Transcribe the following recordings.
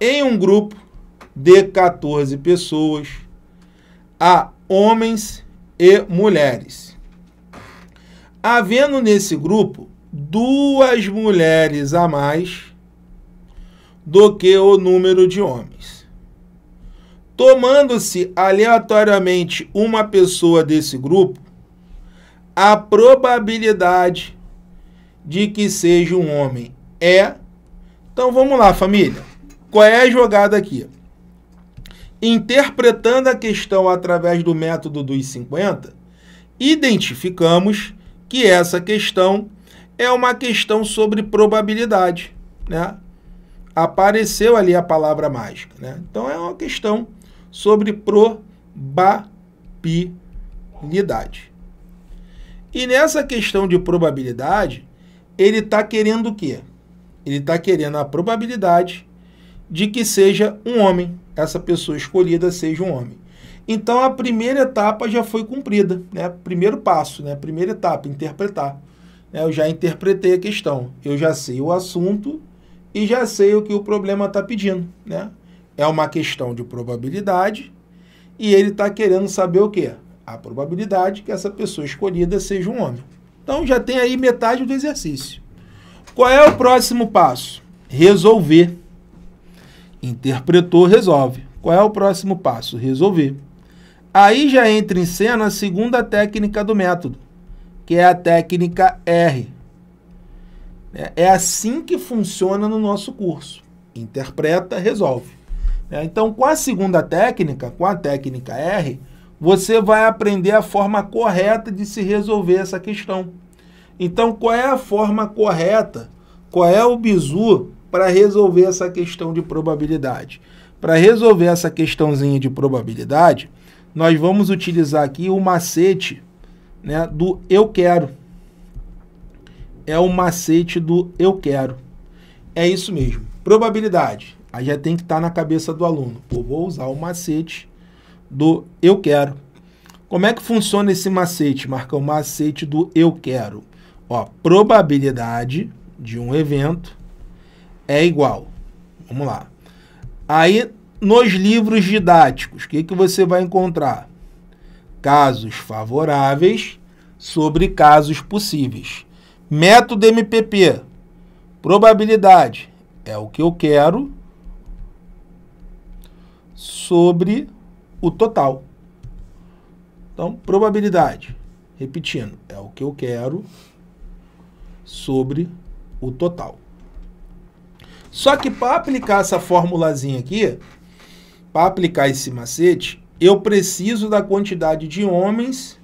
em um grupo de 14 pessoas a homens e mulheres. Havendo nesse grupo duas mulheres a mais do que o número de homens. Tomando-se aleatoriamente uma pessoa desse grupo, a probabilidade de que seja um homem é. Então vamos lá, família. Qual é a jogada aqui? Interpretando a questão através do método dos 50, identificamos que essa questão é uma questão sobre probabilidade, né? Apareceu ali a palavra mágica, né? Então é uma questão sobre probabilidade. E nessa questão de probabilidade, ele está querendo o quê? Ele está querendo a probabilidade de que seja um homem, essa pessoa escolhida seja um homem. Então a primeira etapa já foi cumprida, né? Primeiro passo, né? Primeira etapa, interpretar. Né? Eu já interpretei a questão, eu já sei o assunto e já sei o que o problema está pedindo, né? É uma questão de probabilidade e ele está querendo saber o quê? A probabilidade que essa pessoa escolhida seja um homem. Então já tem aí metade do exercício. Qual é o próximo passo? Resolver. Interpretou, resolve. Qual é o próximo passo? Resolver. Aí já entra em cena a segunda técnica do método, que é a técnica R. É, é assim que funciona no nosso curso. Interpreta, resolve. É, então, com a segunda técnica, com a técnica R, você vai aprender a forma correta de se resolver essa questão. Então, qual é a forma correta? Qual é o bizu para resolver essa questão de probabilidade. Para resolver essa questãozinha de probabilidade, nós vamos utilizar aqui o macete né, do eu quero. É o macete do eu quero. É isso mesmo. Probabilidade. Aí já tem que estar tá na cabeça do aluno. Pô, vou usar o macete do eu quero. Como é que funciona esse macete, Marcão? Macete do eu quero. Ó, probabilidade de um evento é igual. Vamos lá. Aí, nos livros didáticos, o que, que você vai encontrar? Casos favoráveis sobre casos possíveis. Método MPP. Probabilidade é o que eu quero sobre o total. Então, probabilidade, repetindo, é o que eu quero sobre o total. Só que para aplicar essa formulazinha aqui, para aplicar esse macete, eu preciso da quantidade de homens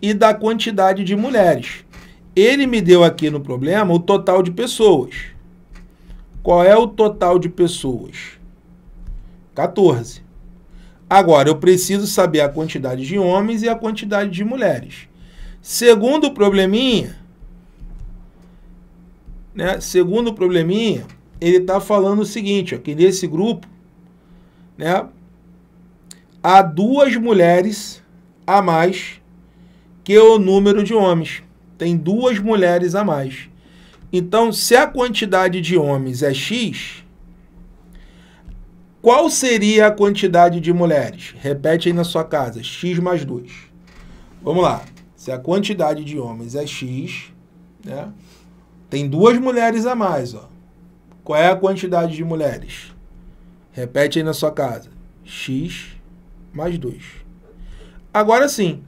e da quantidade de mulheres. Ele me deu aqui no problema o total de pessoas. Qual é o total de pessoas? 14. Agora, eu preciso saber a quantidade de homens e a quantidade de mulheres. Segundo probleminha, né? Segundo probleminha, ele está falando o seguinte, ó, que nesse grupo, né, há duas mulheres a mais que o número de homens. Tem duas mulheres a mais. Então, se a quantidade de homens é X, qual seria a quantidade de mulheres? Repete aí na sua casa, X mais 2. Vamos lá. Se a quantidade de homens é X, né? Tem duas mulheres a mais, ó. Qual é a quantidade de mulheres? Repete aí na sua casa. X mais 2. Agora sim,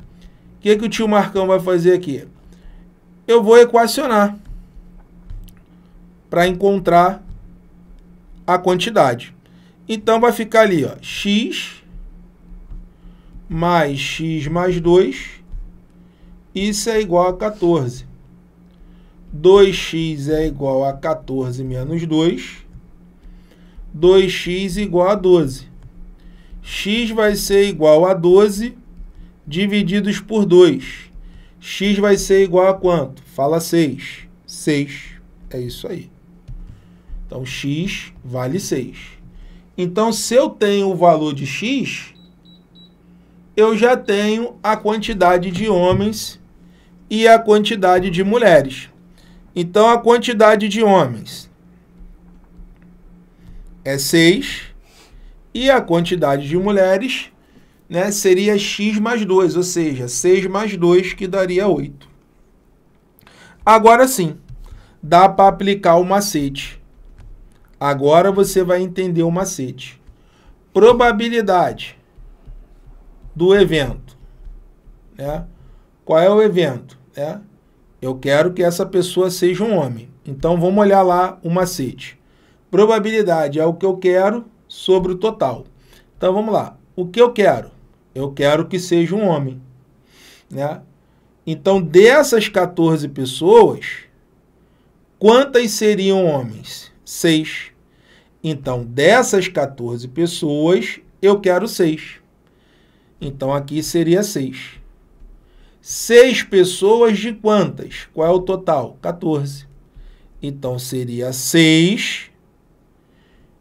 o que, que o tio Marcão vai fazer aqui? Eu vou equacionar para encontrar a quantidade. Então vai ficar ali, ó, x mais x mais 2, isso é igual a 14. 2x é igual a 14 menos 2. 2x igual a 12. x vai ser igual a 12 divididos por 2. x vai ser igual a quanto? Fala 6. 6. É isso aí. Então, x vale 6. Então, se eu tenho o valor de x, eu já tenho a quantidade de homens e a quantidade de mulheres. Então a quantidade de homens é 6 e a quantidade de mulheres né, seria x mais 2, ou seja, 6 mais 2 que daria 8. Agora sim, dá para aplicar o macete. Agora você vai entender o macete. Probabilidade do evento. Né? Qual é o evento? Né? Eu quero que essa pessoa seja um homem. Então vamos olhar lá o macete. Probabilidade é o que eu quero sobre o total. Então vamos lá. O que eu quero? Eu quero que seja um homem. Né? Então dessas 14 pessoas, quantas seriam homens? 6. Então dessas 14 pessoas, eu quero 6. Então aqui seria 6. 6 pessoas de quantas? Qual é o total? 14. Então seria 6,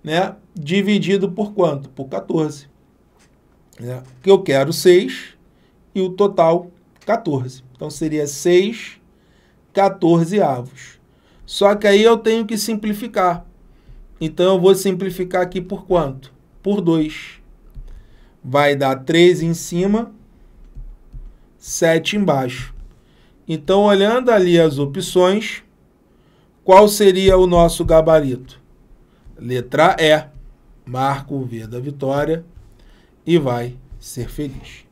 né? Dividido por quanto? Por 14. Né? Porque eu quero 6 e o total 14. Então seria 6 14 avos. Só que aí eu tenho que simplificar. Então eu vou simplificar aqui por quanto? Por 2. Vai dar 3 em cima 7 embaixo. Então, olhando ali as opções, qual seria o nosso gabarito? Letra E, marca o V da vitória e vai ser feliz.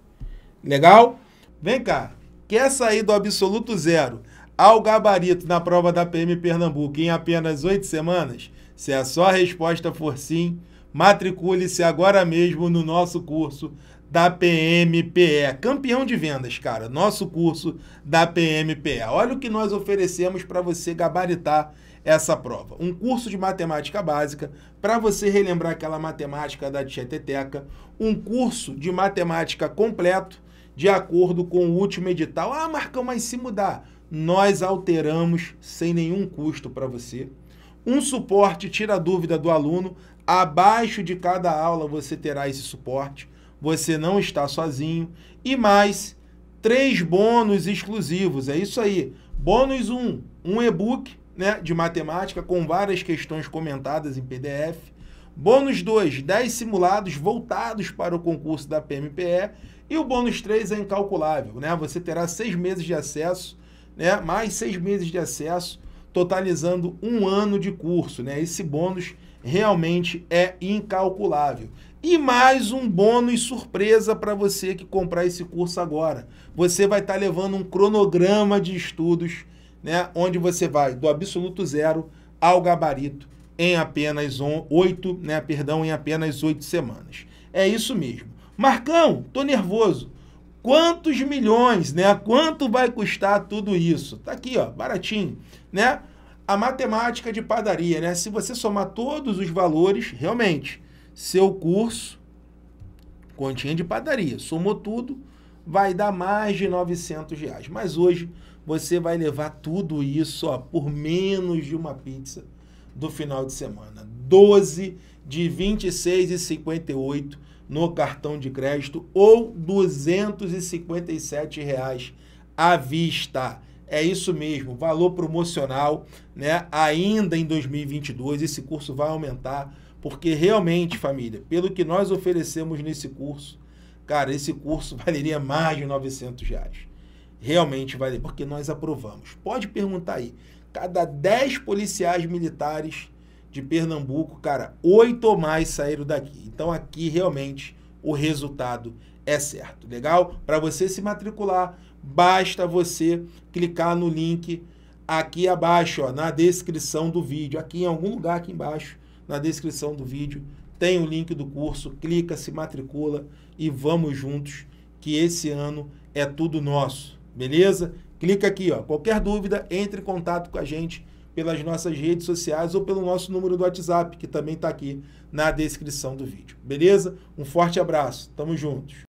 Legal? Vem cá, quer sair do absoluto zero ao gabarito na prova da PM Pernambuco em apenas oito semanas? Se a sua resposta for sim, matricule-se agora mesmo no nosso curso da PMPE, campeão de vendas, cara. Nosso curso da PMPE. Olha o que nós oferecemos para você gabaritar essa prova. Um curso de matemática básica para você relembrar aquela matemática da tieteteca, um curso de matemática completo de acordo com o último edital. Ah, Marcão, mas se mudar, nós alteramos sem nenhum custo para você. Um suporte tira a dúvida do aluno. Abaixo de cada aula você terá esse suporte você não está sozinho. E mais três bônus exclusivos. É isso aí. Bônus 1, um, um e-book né, de matemática com várias questões comentadas em PDF. Bônus 2, 10 simulados voltados para o concurso da PMPE. E o bônus 3 é incalculável. Né? Você terá seis meses de acesso, né? mais seis meses de acesso, totalizando um ano de curso. Né? Esse bônus realmente é incalculável. E mais um bônus surpresa para você que comprar esse curso agora. Você vai estar tá levando um cronograma de estudos, né, onde você vai do absoluto zero ao gabarito em apenas um oito, né, perdão, em apenas oito semanas. É isso mesmo. Marcão, tô nervoso. Quantos milhões, né? Quanto vai custar tudo isso? Tá aqui, ó, baratinho, né? a matemática de padaria, né? Se você somar todos os valores, realmente, seu curso, continha de padaria, somou tudo, vai dar mais de 900 reais. Mas hoje você vai levar tudo isso ó, por menos de uma pizza do final de semana. 12 de 26,58 no cartão de crédito ou 257 reais à vista. É isso mesmo, valor promocional, né? Ainda em 2022 esse curso vai aumentar, porque realmente, família, pelo que nós oferecemos nesse curso, cara, esse curso valeria mais de 900 reais. Realmente vale, porque nós aprovamos. Pode perguntar aí. Cada 10 policiais militares de Pernambuco, cara, oito ou mais saíram daqui. Então aqui realmente o resultado é certo, legal? Para você se matricular, basta você clicar no link aqui abaixo, ó, na descrição do vídeo. Aqui em algum lugar aqui embaixo, na descrição do vídeo, tem o link do curso. Clica, se matricula e vamos juntos que esse ano é tudo nosso. Beleza? Clica aqui, ó. Qualquer dúvida, entre em contato com a gente pelas nossas redes sociais ou pelo nosso número do WhatsApp, que também está aqui na descrição do vídeo. Beleza? Um forte abraço. Tamo juntos.